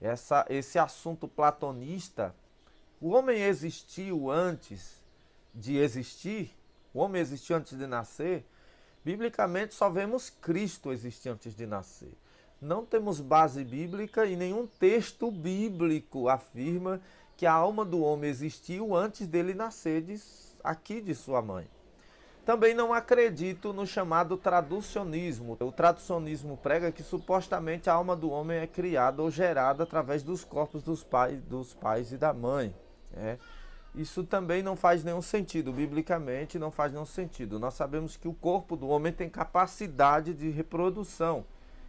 essa, esse assunto platonista. O homem existiu antes de existir, o homem existiu antes de nascer. Biblicamente, só vemos Cristo existir antes de nascer. Não temos base bíblica e nenhum texto bíblico afirma que a alma do homem existiu antes dele nascer de, aqui de sua mãe. Também não acredito no chamado traducionismo. O traducionismo prega que supostamente a alma do homem é criada ou gerada através dos corpos dos, dos pais e da mãe. É. Isso também não faz nenhum sentido, biblicamente não faz nenhum sentido. Nós sabemos que o corpo do homem tem capacidade de reprodução.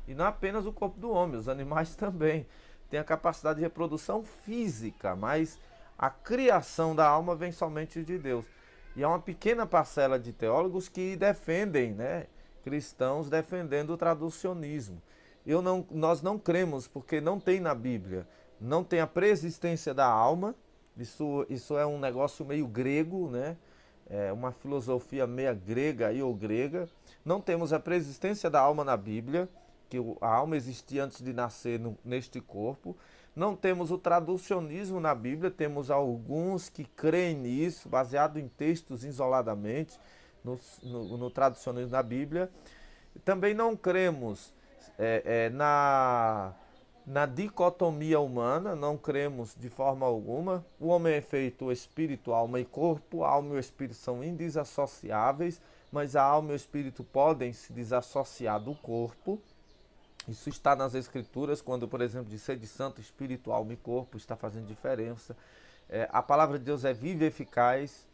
E não apenas o corpo do homem, os animais também têm a capacidade de reprodução física, mas a criação da alma vem somente de Deus. E há uma pequena parcela de teólogos que defendem, né? Cristãos defendendo o traducionismo. Eu não, nós não cremos, porque não tem na Bíblia, não tem a preexistência da alma. Isso, isso é um negócio meio grego, né? É uma filosofia meia grega e ou grega. Não temos a preexistência da alma na Bíblia, que a alma existia antes de nascer no, neste corpo. Não temos o traducionismo na Bíblia, temos alguns que creem nisso, baseado em textos isoladamente, no, no, no traducionismo na Bíblia. Também não cremos é, é, na, na dicotomia humana, não cremos de forma alguma. O homem é feito espírito, alma e corpo, a alma e o espírito são indissociáveis, mas a alma e o espírito podem se desassociar do corpo. Isso está nas Escrituras, quando, por exemplo, de ser de santo, espírito, alma e corpo, está fazendo diferença. É, a palavra de Deus é viva e eficaz,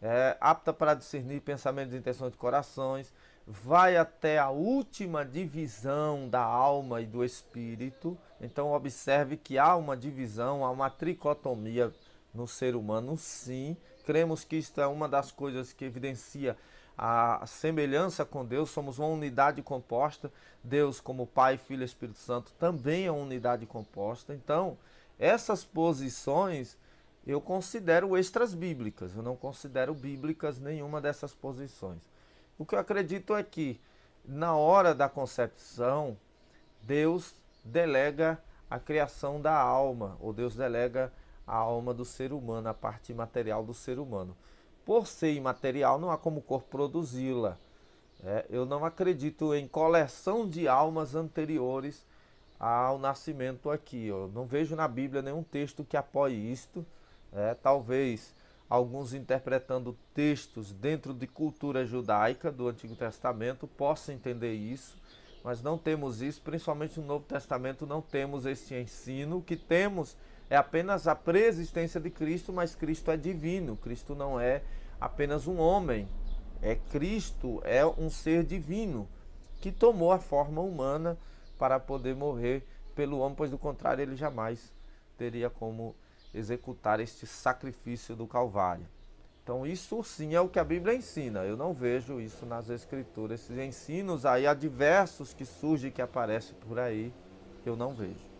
é, apta para discernir pensamentos e intenções de corações, vai até a última divisão da alma e do espírito. Então, observe que há uma divisão, há uma tricotomia no ser humano, sim. Cremos que isto é uma das coisas que evidencia a semelhança com Deus, somos uma unidade composta. Deus, como Pai, Filho e Espírito Santo, também é uma unidade composta. Então, essas posições eu considero extras bíblicas, eu não considero bíblicas nenhuma dessas posições. O que eu acredito é que, na hora da concepção, Deus delega a criação da alma, ou Deus delega a alma do ser humano, a parte material do ser humano por ser imaterial, não há como o corpo produzi-la. É, eu não acredito em coleção de almas anteriores ao nascimento aqui. Eu não vejo na Bíblia nenhum texto que apoie isto. É, talvez alguns interpretando textos dentro de cultura judaica do Antigo Testamento possam entender isso, mas não temos isso, principalmente no Novo Testamento não temos este ensino. que temos é apenas a preexistência de Cristo, mas Cristo é divino, Cristo não é apenas um homem. É Cristo é um ser divino que tomou a forma humana para poder morrer pelo homem, pois do contrário ele jamais teria como executar este sacrifício do Calvário. Então, isso sim é o que a Bíblia ensina. Eu não vejo isso nas Escrituras. Esses ensinos aí adversos que surgem, que aparecem por aí, eu não vejo.